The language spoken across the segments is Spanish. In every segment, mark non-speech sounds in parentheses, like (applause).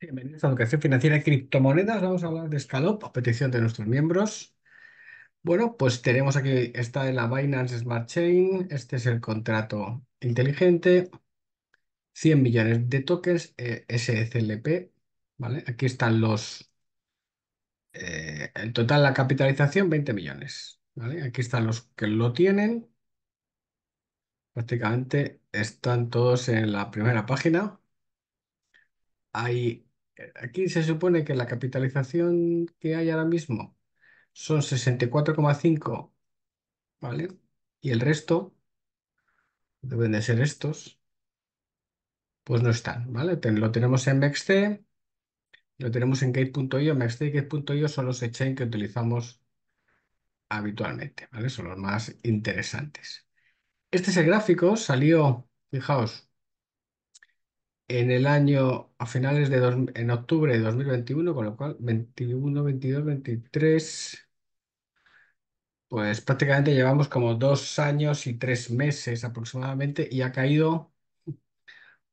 Bienvenidos a Educación Financiera y Criptomonedas. Vamos a hablar de Scalop a petición de nuestros miembros. Bueno, pues tenemos aquí, esta en la Binance Smart Chain, este es el contrato inteligente, 100 millones de tokens, eh, SCLP, ¿vale? Aquí están los, eh, En el total la capitalización 20 millones, ¿vale? Aquí están los que lo tienen, prácticamente están todos en la primera página. Hay aquí se supone que la capitalización que hay ahora mismo son 64,5, ¿vale? Y el resto, deben de ser estos, pues no están, ¿vale? lo tenemos en MEXT, lo tenemos en gate.io, MEXT y gate.io son los exchange que utilizamos habitualmente, ¿vale? Son los más interesantes. Este es el gráfico, salió, fijaos, en el año, a finales de en octubre de 2021, con lo cual 21, 22, 23, pues prácticamente llevamos como dos años y tres meses aproximadamente y ha caído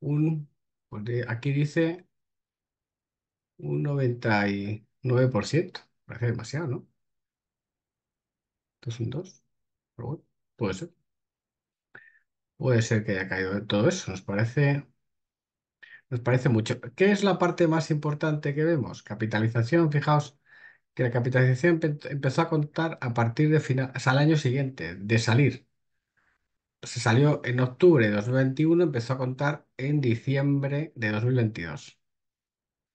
un, pues aquí dice un 99%, parece demasiado, ¿no? Esto un 2, puede ser. Puede ser que haya caído de todo eso, nos parece nos parece mucho. ¿Qué es la parte más importante que vemos? Capitalización, fijaos que la capitalización empezó a contar a partir de final, al año siguiente, de salir. Se salió en octubre de 2021, empezó a contar en diciembre de 2022.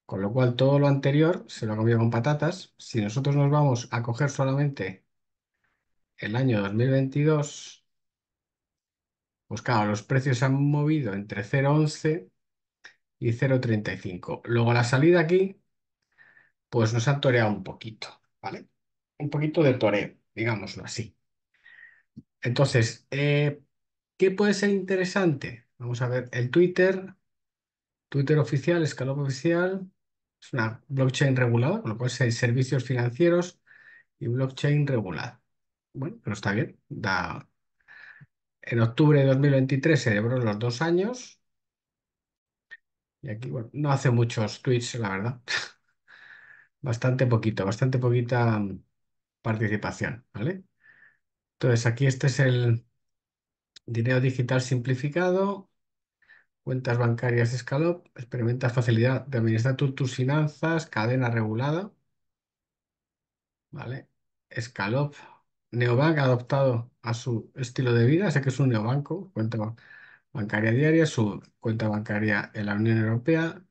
Con lo cual, todo lo anterior se lo ha con patatas. Si nosotros nos vamos a coger solamente el año 2022, pues claro, los precios se han movido entre 0,11 y 0,35. Luego la salida aquí, pues nos ha toreado un poquito, ¿vale? Un poquito de toreo, digámoslo así. Entonces, eh, ¿qué puede ser interesante? Vamos a ver, el Twitter, Twitter oficial, escalón oficial, es una blockchain regulada, con lo cual hay servicios financieros y blockchain regulada. Bueno, pero está bien, da... En octubre de 2023 celebró los dos años, y aquí, bueno, no hace muchos tweets, la verdad. (laughs) Bastante poquito, bastante poquita participación, ¿vale? Entonces, aquí este es el dinero digital simplificado, cuentas bancarias Scalop, experimenta facilidad de administrar tus, tus finanzas, cadena regulada, ¿vale? Scalop, Neobank ha adoptado a su estilo de vida, sé que es un neobanco, cuenta Bancaria diaria, su cuenta bancaria en la Unión Europea,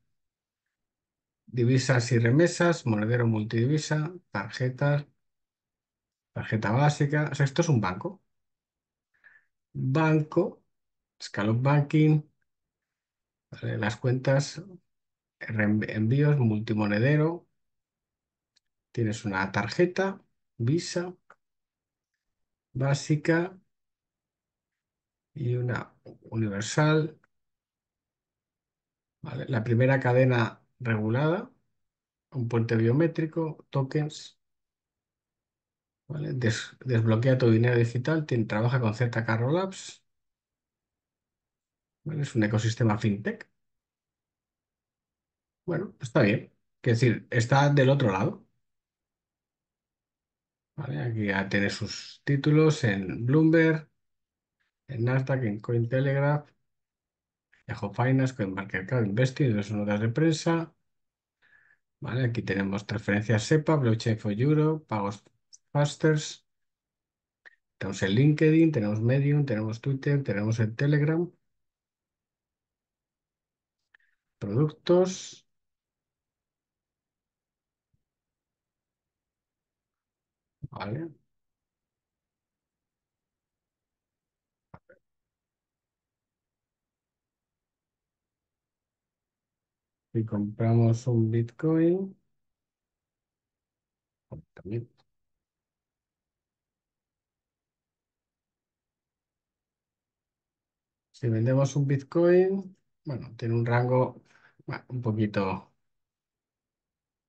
divisas y remesas, monedero multidivisa, tarjetas, tarjeta básica. O sea, esto es un banco. Banco, Scalop Banking, las cuentas, envíos, multimonedero. Tienes una tarjeta, Visa, básica, y una universal. ¿vale? La primera cadena regulada, un puente biométrico, tokens. desbloquea tu dinero digital, trabaja con ZK Rollups. Es un ecosistema fintech. Bueno, está bien. Es decir, está del otro lado. Aquí ya tiene sus títulos en Bloomberg en Nasdaq, en Cointelegraph, Yahoo Finance, CoinMarketCap, Investing, las notas de prensa. Vale, aquí tenemos transferencias SEPA, Blockchain for Euro, pagos Fasters. Tenemos el LinkedIn, tenemos Medium, tenemos Twitter, tenemos el Telegram. Productos. Vale. Si compramos un Bitcoin, Si vendemos un Bitcoin, bueno, tiene un rango un poquito.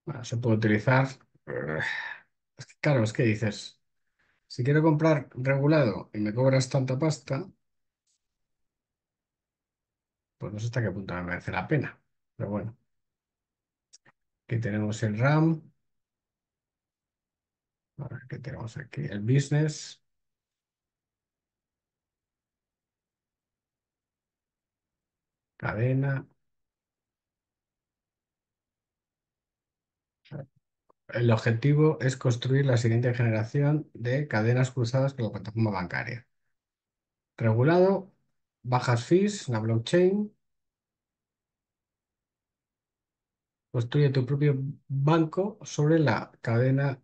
Bueno, se puede utilizar. claro, es que dices, si quiero comprar regulado y me cobras tanta pasta, pues no sé hasta qué punto me merece la pena. Pero bueno. Aquí tenemos el RAM. Ahora, tenemos aquí. El business. Cadena. El objetivo es construir la siguiente generación de cadenas cruzadas con la plataforma bancaria. Regulado, bajas fees, la blockchain, Construye tu propio banco sobre la cadena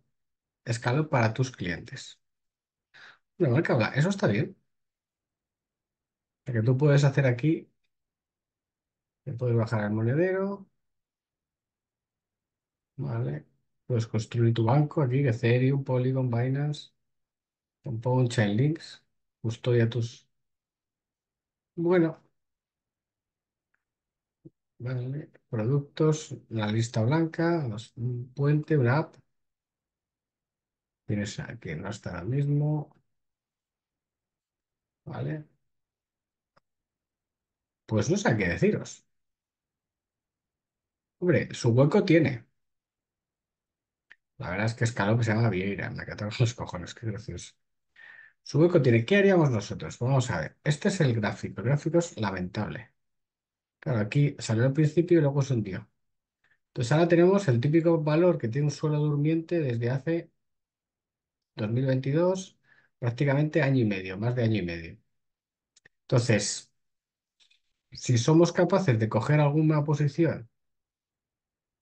escala para tus clientes. Una que hablar Eso está bien. Lo que tú puedes hacer aquí, te puedes bajar al monedero. Vale. Puedes construir tu banco aquí, Ethereum, Polygon, Binance, un Chainlinks. Custodia tus... Bueno, Vale, productos, la lista blanca, un puente, un app. Tienes aquí, no está ahora mismo. Vale. Pues no sé qué deciros. Hombre, su hueco tiene. La verdad es que es escaló que se llama Vieira. Me tenemos los cojones, qué gracioso. Su hueco tiene. ¿Qué haríamos nosotros? Pues vamos a ver. Este es el gráfico. El gráfico es lamentable. Claro, aquí salió al principio y luego se hundió. Entonces ahora tenemos el típico valor que tiene un suelo durmiente desde hace 2022, prácticamente año y medio, más de año y medio. Entonces, si somos capaces de coger alguna posición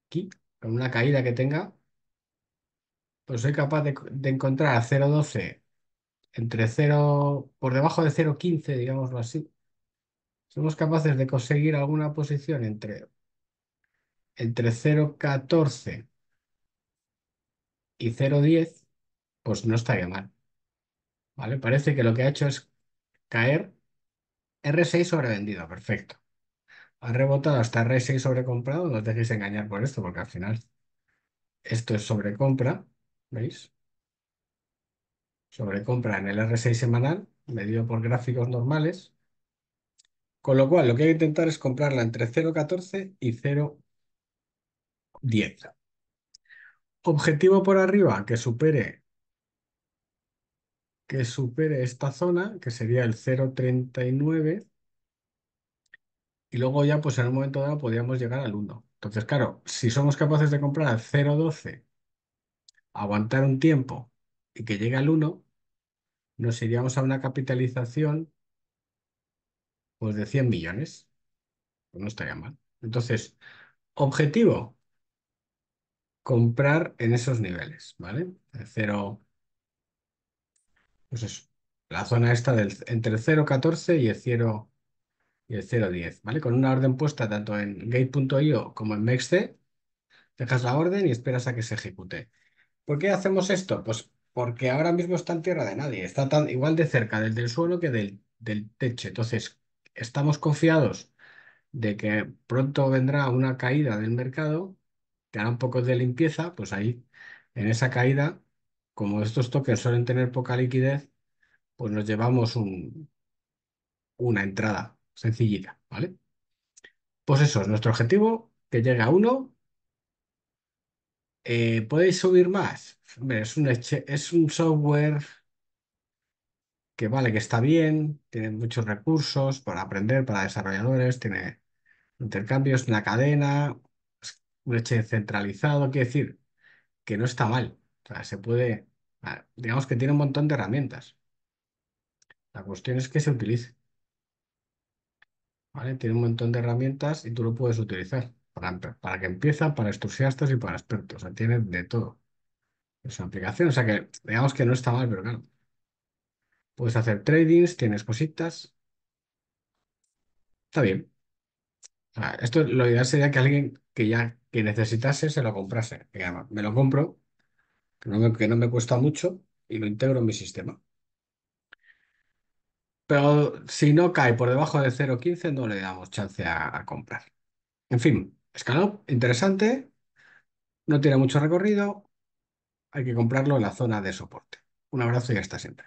aquí, con una caída que tenga, pues soy capaz de, de encontrar a 0.12 entre 0, por debajo de 0.15, digámoslo así, somos capaces de conseguir alguna posición entre, entre 0,14 y 0,10, pues no estaría mal. ¿Vale? Parece que lo que ha hecho es caer R6 sobrevendido, perfecto. Ha rebotado hasta R6 sobrecomprado, no os dejéis engañar por esto, porque al final esto es sobrecompra, ¿veis? Sobrecompra en el R6 semanal, medido por gráficos normales, con lo cual, lo que hay que intentar es comprarla entre 0,14 y 0,10. Objetivo por arriba que supere que supere esta zona, que sería el 0,39, y luego ya pues en un momento dado podríamos llegar al 1. Entonces, claro, si somos capaces de comprar al 0,12, aguantar un tiempo y que llegue al 1, nos iríamos a una capitalización pues de 100 millones. Pues no estaría mal. Entonces, objetivo, comprar en esos niveles, ¿vale? El cero, pues la zona esta del, entre el 0.14 y el y el 0.10, ¿vale? Con una orden puesta tanto en gate.io como en MEXC, dejas la orden y esperas a que se ejecute. ¿Por qué hacemos esto? Pues porque ahora mismo está en tierra de nadie, está tan, igual de cerca del, del suelo que del, del techo. Entonces, estamos confiados de que pronto vendrá una caída del mercado, que hará un poco de limpieza, pues ahí, en esa caída, como estos tokens suelen tener poca liquidez, pues nos llevamos un, una entrada sencillita, ¿vale? Pues eso es nuestro objetivo, que llegue uno. Eh, ¿Podéis subir más? Es un, es un software vale, que está bien, tiene muchos recursos para aprender, para desarrolladores, tiene intercambios una la cadena, un eche centralizado, quiere decir que no está mal. sea, se puede, digamos que tiene un montón de herramientas. La cuestión es que se utilice. ¿Vale? Tiene un montón de herramientas y tú lo puedes utilizar para, para que empieza, para entusiastas y para expertos. tiene de todo. Es una aplicación, o sea que digamos que no está mal, pero claro, Puedes hacer tradings, tienes cositas. Está bien. esto lo ideal sería que alguien que ya que necesitase se lo comprase. me lo compro, que no me, cuesta mucho y lo integro en mi sistema. Pero si no cae por debajo de 0.15, no le damos chance a, comprar. En fin, Scalop, interesante, no tiene mucho recorrido, hay que comprarlo en la zona de soporte. Un abrazo y hasta siempre.